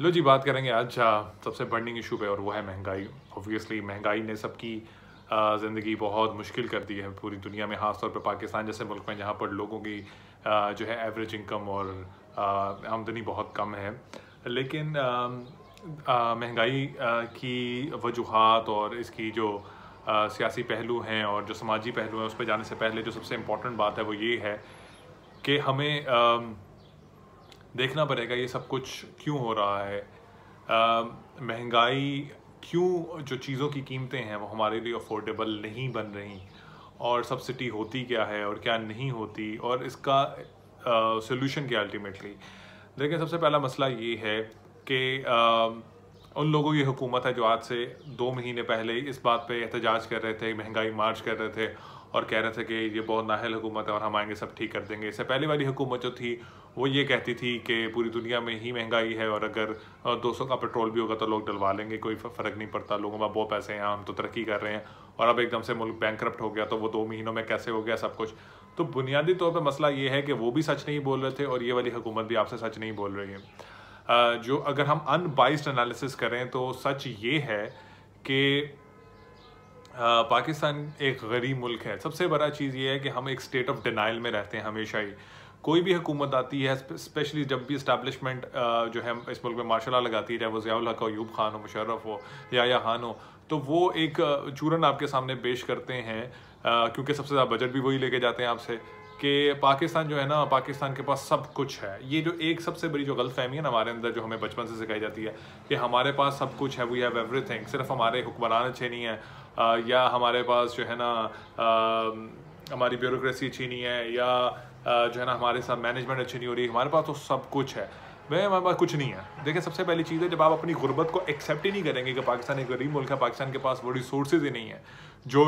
लो जी बात करेंगे आज सबसे बर्निंग इशू पे और वो है महंगाई ऑब्वियसली महंगाई ने सबकी ज़िंदगी बहुत मुश्किल कर दी है पूरी दुनिया में ख़ासतौर पर पाकिस्तान जैसे मुल्क में जहाँ पर लोगों की जो है एवरेज इनकम और आमदनी बहुत कम है लेकिन महंगाई की वजूहत और इसकी जो सियासी पहलू हैं और जो समाजी पहलू हैं उस पर जाने से पहले जो सबसे इम्पोर्टेंट बात है वो ये है कि हमें देखना पड़ेगा ये सब कुछ क्यों हो रहा है महंगाई क्यों जो चीज़ों की कीमतें हैं वो हमारे लिए अफोर्डेबल नहीं बन रही और सब्सिडी होती क्या है और क्या नहीं होती और इसका सोल्यूशन क्या अल्टीमेटली देखिए सबसे पहला मसला ये है कि उन लोगों की हुकूमत है जो आज से दो महीने पहले इस बात पे एहतजाज कर रहे थे महंगाई मार्च कर रहे थे और कह रहे थे कि ये बहुत नाहल हुकूमत है और हम आएंगे सब ठीक कर देंगे इससे पहले वाली हुकूमत जो थी वो ये कहती थी कि पूरी दुनिया में ही महंगाई है और अगर 200 का पेट्रोल भी होगा तो लोग डलवा लेंगे कोई फ़र्क नहीं पड़ता लोगों में बहुत पैसे हैं हम तो तरक्की कर रहे हैं और अब एकदम से मुल्क बैंक हो गया तो वो दो महीनों में कैसे हो गया सब कुछ तो बुनियादी तौर पर मसला ये है कि वो भी सच नहीं बोल रहे थे और ये वाली हुकूमत भी आपसे सच नहीं बोल रही है जो अगर हम अनबाइस्ड एनालिसिस करें तो सच ये है कि पाकिस्तान एक गरीब मुल्क है सबसे बड़ा चीज़ ये है कि हम एक स्टेट ऑफ डिनाइल में रहते हैं हमेशा ही कोई भी हुकूमत आती है स्पेशली जब भी इस्टेबलिशमेंट जो है इस मुल्क में मार्शल लगाती है चाहे वो ज़ियाउल हक अयूब खान हो मुशर्रफ हो या या खान हो तो वो एक चूरन आपके सामने पेश करते हैं क्योंकि सबसे ज़्यादा बजट भी वही लेके जाते हैं आपसे कि पाकिस्तान जो है ना पाकिस्तान के पास सब कुछ है ये जो एक सबसे बड़ी जो गलत फहमी है ना हमारे अंदर जो हमें बचपन से सिखाई जाती है कि हमारे पास सब कुछ है वी हैव एवरीथिंग सिर्फ हमारे हुक्मरान अच्छे नहीं हैं या हमारे पास जो है ना हमारी ब्यूरोसी अच्छी नहीं है या जो है ना हमारे साथ मैनेजमेंट अच्छी नहीं हो रही हमारे पास तो सब कुछ है वह हमारे पास कुछ नहीं है देखिए सबसे पहली चीज़ है जब आप अपनी गुर्बत को एक्सेप्ट ही नहीं करेंगे कि पाकिस्तान एक गरीब मुल्क है पाकिस्तान के पास वो रिसोर्सेज ही नहीं है जो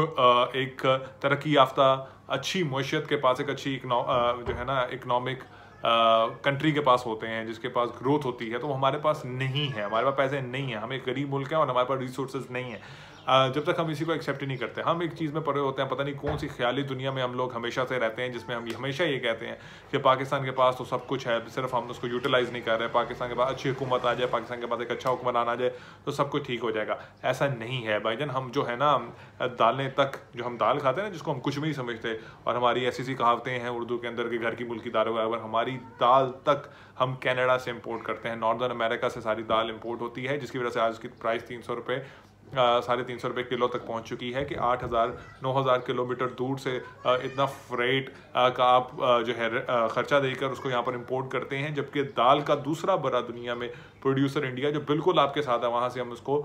एक तरक्की याफ्ता अच्छी मैशियत के पास एक अच्छी जो है ना इकनॉमिक कंट्री के पास होते हैं जिसके पास ग्रोथ होती है तो हमारे पास नहीं है हमारे पास पैसे नहीं है हम एक गरीब मुल्क है और हमारे पास रिसोर्सेज नहीं है जब तक हम इसी को एक्सेप्ट ही नहीं करते हम एक चीज़ में पड़े होते हैं पता नहीं कौन सी ख्याली दुनिया में हम लोग हमेशा से रहते हैं जिसमें हम हमेशा ये कहते हैं कि पाकिस्तान के पास तो सब कुछ है सिर्फ हम उसको यूटिलाइज़ नहीं कर रहे पाकिस्तान के पास अच्छी हुकूमत आ जाए पाकिस्तान के पास एक अच्छा हुक्मरान आ जाए तो सब कुछ ठीक हो जाएगा ऐसा नहीं है जान हम जो है ना दालें तक जो हम दाल खाते हैं ना जिसको हम कुछ भी नहीं समझते और हमारी ऐसी ऐसी कहावतें हैं उर्दू के अंदर के घर की मुल्की दाल अगर हमारी दाल तक हम कनाडा से इम्पोर्ट करते हैं नॉर्दर्न अमेरिका से सारी दाल इम्पोर्ट होती है जिसकी वजह से आज की प्राइस तीन सौ रुपये साढ़े तीन सौ रुपये किलो तक पहुंच चुकी है कि आठ हज़ार नौ हज़ार किलोमीटर दूर से इतना फ्रेट का आप जो है ख़र्चा देकर उसको यहाँ पर इंपोर्ट करते हैं जबकि दाल का दूसरा बड़ा दुनिया में प्रोड्यूसर इंडिया जो बिल्कुल आपके साथ है वहाँ से हम उसको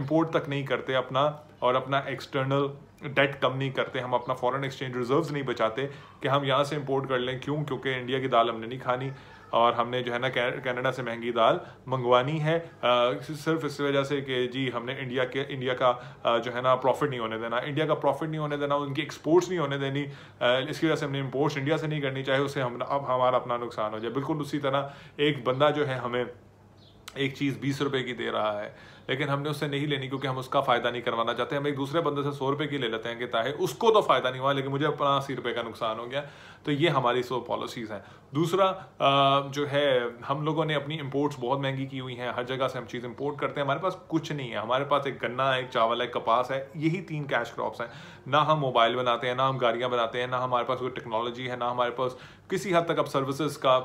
इम्पोर्ट तक नहीं करते अपना और अपना एक्सटर्नल डेट कम नहीं करते हम अपना फॉरेन एक्सचेंज रिजर्व्स नहीं बचाते कि हम यहाँ से इंपोर्ट कर लें क्यों क्योंकि इंडिया की दाल हमने नहीं खानी और हमने जो है ना कनाडा से महंगी दाल मंगवानी है आ, सिर्फ इस वजह से कि जी हमने इंडिया के इंडिया का जो है ना प्रॉफिट नहीं होने देना इंडिया का प्रॉफिट नहीं होने देना उनकी एक्सपोर्ट्स नहीं होने देनी इसकी वजह से हमने इम्पोर्ट्स इंडिया से नहीं करनी चाहिए उससे हम अब हमारा अपना नुकसान हो जाए बिल्कुल उसी तरह एक बंदा जो है हमें एक चीज़ बीस रुपए की दे रहा है लेकिन हमने उससे नहीं लेनी क्योंकि हम उसका फ़ायदा नहीं करवाना चाहते हम एक दूसरे बंदे से सौ रुपये की ले लेते हैं कि ताहे उसको तो फ़ायदा नहीं हुआ लेकिन मुझे अपना अस्सी रुपये का नुकसान हो गया तो ये हमारी सो पॉलिसीज़ हैं दूसरा जो है हम लोगों ने अपनी इम्पोर्ट्स बहुत महंगी की हुई हैं हर जगह से हम चीज़ इम्पोर्ट करते हैं हमारे पास कुछ नहीं है हमारे पास एक गन्ना है एक चावल है कपास है यही तीन कैश क्रॉप्स हैं ना हम मोबाइल बनाते हैं ना हम गाड़ियाँ बनाते हैं ना हमारे पास कोई टेक्नोलॉजी है ना हमारे पास किसी हद तक अब सर्विसेज का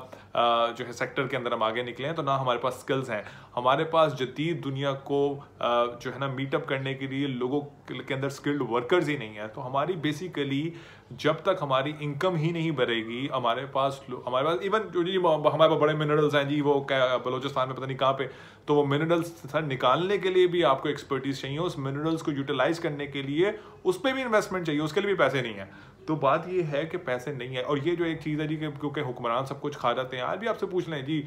जो है सेक्टर के अंदर हम आगे निकले हैं तो ना हमारे पास स्किल्स हैं हमारे पास जदीद दुनिया को जो है ना मीटअप करने के लिए लोगों के अंदर स्किल्ड वर्कर्स ही नहीं है तो हमारी बेसिकली जब तक हमारी इनकम ही नहीं नहीं बढ़ेगी हमारे पास हमारे पास इवन जो जी हमारे पास बड़े मिनरल्स हैं जी वो बलोचिस्तान में पता नहीं कहाँ पे तो वो मिनरल्स सर निकालने के लिए भी आपको एक्सपर्टीज चाहिए उस मिनरल्स को यूटिलाइज करने के लिए उस पर भी इन्वेस्टमेंट चाहिए उसके लिए भी पैसे नहीं है तो बात ये है कि पैसे नहीं है और ये जो एक चीज़ है जी क्योंकि हुक्मरान सब कुछ खा जाते हैं आज भी आपसे पूछ लें जी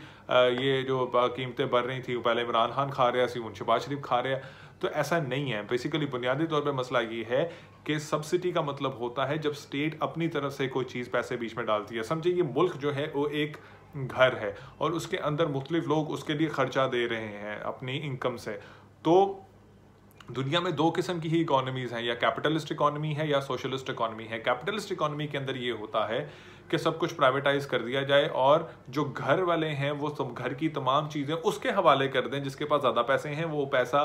ये जो कीमतें बढ़ रही थी पहले इमरान खान खा रहे हैं सिमून शबाज शरीफ खा रहे हैं तो ऐसा नहीं है बेसिकली बुनियादी तौर पे मसला ये है कि सब्सिडी का मतलब होता है जब स्टेट अपनी तरफ से कोई चीज़ पैसे बीच में डालती है समझिए ये मुल्क जो है वो एक घर है और उसके अंदर मुख्तलिफ लोग उसके लिए ख़र्चा दे रहे हैं अपनी इनकम से तो दुनिया में दो किस्म की ही इकोनॉमीज़ हैं या कैपिटलिस्ट इकोनॉमी है या सोशलिस्ट इकोनॉमी है कैपिटलिस्ट इकोनॉमी के अंदर ये होता है कि सब कुछ प्राइवेटाइज कर दिया जाए और जो घर वाले हैं वो सब घर की तमाम चीज़ें उसके हवाले कर दें जिसके पास ज़्यादा पैसे हैं वो पैसा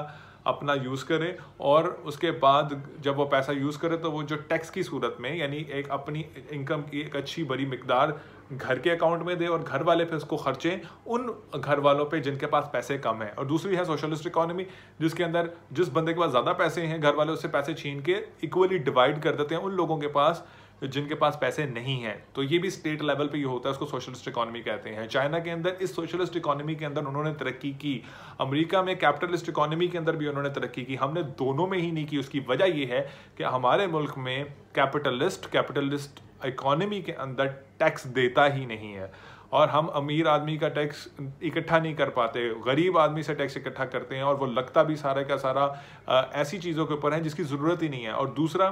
अपना यूज़ करें और उसके बाद जब वो पैसा यूज़ करे तो वो जो टैक्स की सूरत में यानी एक अपनी इनकम की एक अच्छी बड़ी मकदार घर के अकाउंट में दे और घर वाले फिर उसको खर्चें उन घर वालों पे जिनके पास पैसे कम हैं और दूसरी है सोशलिस्ट इकोनॉमी जिसके अंदर जिस बंदे के पास ज़्यादा पैसे हैं घर वाले उससे पैसे छीन के इक्वली डिवाइड कर देते हैं उन लोगों के पास जिनके पास पैसे नहीं हैं तो ये भी स्टेट लेवल पे ये होता है उसको सोशलिस्ट इकोनॉमी कहते हैं चाइना के अंदर इस सोशलिस्ट इकोनॉमी के अंदर उन्होंने तरक्की की अमेरिका में कैपिटलिस्ट इकोनॉमी के अंदर भी उन्होंने तरक्की की हमने दोनों में ही नहीं की उसकी वजह यह है कि हमारे मुल्क में कैपिटलिस्ट कैपिटलिस्ट इकोनॉमी के अंदर टैक्स देता ही नहीं है और हम अमीर आदमी का टैक्स इकट्ठा नहीं कर पाते गरीब आदमी से टैक्स इकट्ठा करते हैं और वो लगता भी सारा का सारा ऐसी चीज़ों के ऊपर है जिसकी ज़रूरत ही नहीं है और दूसरा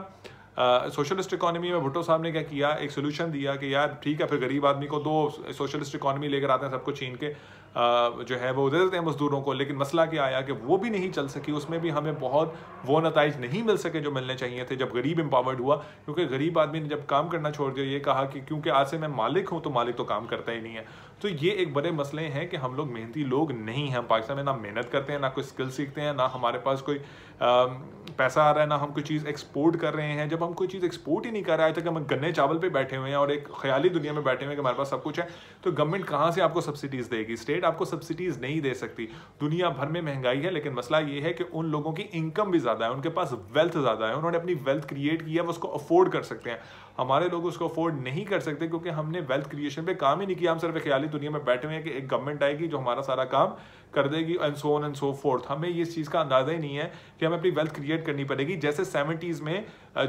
सोशलिस्ट uh, इकोनॉमी में भुट्टो साहब ने क्या किया एक सोल्यूशन दिया कि यार ठीक है फिर गरीब आदमी को दो सोशलिस्ट इकोनॉमी लेकर आते हैं सबको छीन के uh, जो है वो दे देते हैं मजदूरों को लेकिन मसला क्या आया कि वो भी नहीं चल सकी उसमें भी हमें बहुत वो नतज नहीं मिल सके जो मिलने चाहिए थे जब गरीब एम्पावर्ड हुआ क्योंकि गरीब आदमी ने जब काम करना छोड़ दिया ये कहा कि क्योंकि आज से मैं मालिक हूँ तो मालिक तो काम करता ही नहीं है तो ये एक बड़े मसले हैं कि हम लोग मेहनती लोग नहीं हैं हम पाकिस्तान में ना मेहनत करते हैं ना कोई स्किल सीखते हैं ना हमारे पास कोई आ, पैसा आ रहा है ना हम कोई चीज़ एक्सपोर्ट कर रहे हैं जब हम कोई चीज़ एक्सपोर्ट ही नहीं कर रहे आज तक हम गन्ने चावल पर बैठे हुए हैं और एक ख्याली दुनिया में बैठे हुए हैं कि हमारे पास सब कुछ है तो गवर्नमेंट कहाँ से आपको सब्सिडीज़ देगी स्टेट आपको सब्सिडीज़ नहीं दे सकती दुनिया भर में महंगाई है लेकिन मसला ये है कि उन लोगों की इनकम भी ज़्यादा है उनके पास वेल्थ ज़्यादा है उन्होंने अपनी वेल्थ क्रिएट की है वो उसको अफोर्ड कर सकते हैं हमारे लोग उसको अफोर्ड नहीं कर सकते क्योंकि हमने वेल्थ क्रिएशन पर काम ही नहीं किया हम सिर्फ ख्याली दुनिया में बैठे हुए हैं कि एक गवर्नमेंट आएगी जो हमारा सारा काम कर देगी and so on and so forth हमें ये इस चीज़ का अंदाजा ही नहीं है कि हमें अपनी वेल्थ क्रिएट करनी पड़ेगी जैसे सेवेंटीज़ में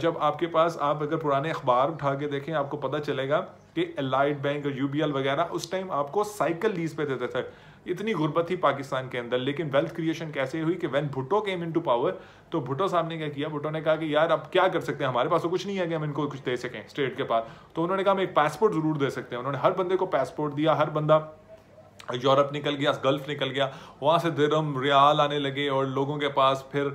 जब आपके पास आप अगर पुराने अखबार उठा के देखें आपको पता चलेगा कि एलाइड बैंक और यू वगैरह उस टाइम आपको साइकिल लीज पे देते थे इतनी गुर्बत थी पाकिस्तान के अंदर लेकिन वेल्थ क्रिएशन कैसे हुई कि when Bhutto came into power तो भुट्टो साहब ने क्या किया भुट्टो ने कहा कि यार अब क्या कर सकते हैं हमारे पास तो कुछ नहीं है कि हम इनको कुछ दे सकें स्टेट के पास तो उन्होंने कहा हम एक पासपोर्ट जरूर दे सकते हैं उन्होंने हर बंदे को पासपोर्ट दिया हर बंदा यूरोप निकल गया गल्फ निकल गया वहाँ से दिरम रियाल आने लगे और लोगों के पास फिर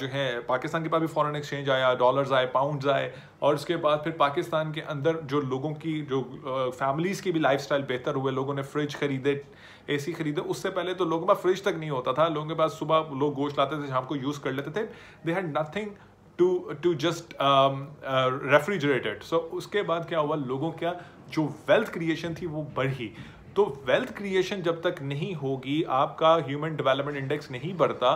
जो है पाकिस्तान के पास भी फॉरेन एक्सचेंज आया डॉलर्स आए पाउंड्स आए और उसके बाद फिर पाकिस्तान के अंदर जो लोगों की जो फैमिलीज़ की भी लाइफस्टाइल बेहतर हुए लोगों ने फ्रिज खरीदे एसी खरीदे उससे पहले तो लोगों के पास फ्रिज तक नहीं होता था लोगों के पास सुबह लोग गोश्त लाते थे शाम को यूज़ कर लेते थे they had nothing to to just refrigerated so उसके बाद क्या हुआ लोगों का जो वेल्थ क्रिएशन थी वो बढ़ी तो वेल्थ क्रिएशन जब तक नहीं होगी आपका ह्यूमन डेवलपमेंट इंडेक्स नहीं बढ़ता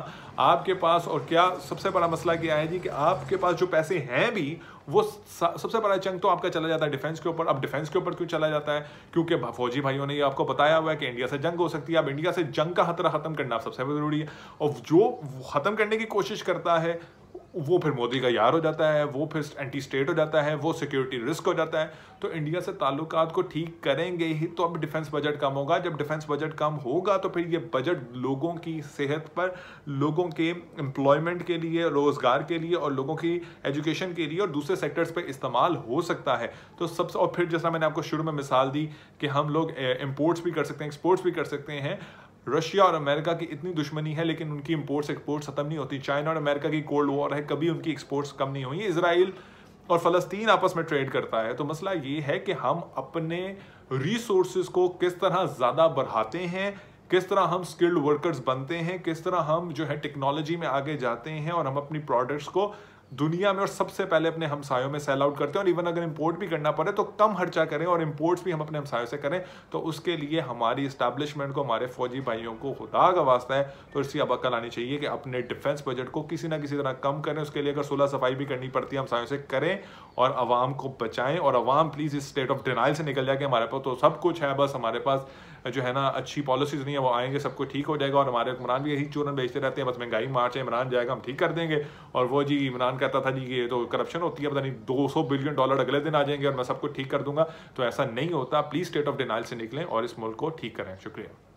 आपके पास और क्या सबसे बड़ा मसला क्या है जी कि आपके पास जो पैसे हैं भी वो सबसे बड़ा चंक तो आपका चला जाता है डिफेंस के ऊपर अब डिफेंस के ऊपर क्यों चला जाता है क्योंकि फौजी भाइयों ने ये आपको बताया हुआ है कि इंडिया से जंग हो सकती है अब इंडिया से जंग का खतरा खत्म करना सबसे ज़रूरी है और जो ख़त्म करने की कोशिश करता है वो फिर मोदी का यार हो जाता है वो फिर एंटी स्टेट हो जाता है वो सिक्योरिटी रिस्क हो जाता है तो इंडिया से ताल्लुक को ठीक करेंगे ही तो अब डिफेंस बजट कम होगा जब डिफेंस बजट कम होगा तो फिर ये बजट लोगों की सेहत पर लोगों के एम्प्लॉयमेंट के लिए रोज़गार के लिए और लोगों की एजुकेशन के लिए और दूसरे सेक्टर्स पर इस्तेमाल हो सकता है तो सबसे और फिर जैसा मैंने आपको शुरू में मिसाल दी कि हम लोग इम्पोर्ट्स भी कर सकते हैं एक्सपोर्ट्स भी कर सकते हैं रशिया और अमेरिका की इतनी दुश्मनी है लेकिन उनकी इम्पोर्ट्स एक्सपोर्ट्स खत्म नहीं होती चाइना और अमेरिका की कोल्ड वॉर है कभी उनकी एक्सपोर्ट्स कम नहीं हुई इसराइल और फ़लस्तीन आपस में ट्रेड करता है तो मसला ये है कि हम अपने रिसोर्स को किस तरह ज़्यादा बढ़ाते हैं किस तरह हम स्किल्ड वर्कर्स बनते हैं किस तरह हम जो है टेक्नोलॉजी में आगे जाते हैं और हम अपनी प्रोडक्ट्स को दुनिया में और सबसे पहले अपने हमसायों में सेल आउट करते हैं और इवन अगर इम्पोर्ट भी करना पड़े तो कम खर्चा करें और इम्पोर्ट्स भी हम अपने हमसायों से करें तो उसके लिए हमारी इस्टेब्लिशमेंट को हमारे फौजी भाइयों को खुदा का वास्ता है तो इसकी अब अक्ल आनी चाहिए कि अपने डिफेंस बजट को किसी ना किसी तरह कम करें उसके लिए अगर सोलह सफाई भी करनी पड़ती है हमसायों से करें और आवाम को बचाएं और आवाम प्लीज़ इस स्टेट ऑफ डिनाइल से निकल जाए कि हमारे पास तो सब कुछ है बस हमारे पास जो है ना अच्छी पॉलिसीज़ नहीं है वो आएंगे सब कुछ ठीक हो जाएगा और हमारे हुक्मरान भी यही चूरन बेचते रहते हैं बस महंगाई मार्च है इमरान जाएगा हम ठीक कर देंगे और वो जी इमरान कहता था जी ये तो करप्शन होती है पता नहीं 200 बिलियन डॉलर अगले दिन आ जाएंगे और मैं सबको ठीक कर दूंगा तो ऐसा नहीं होता प्लीज़ स्टेट ऑफ डिनाइल से निकलें और इस मुल्क को ठीक करें शुक्रिया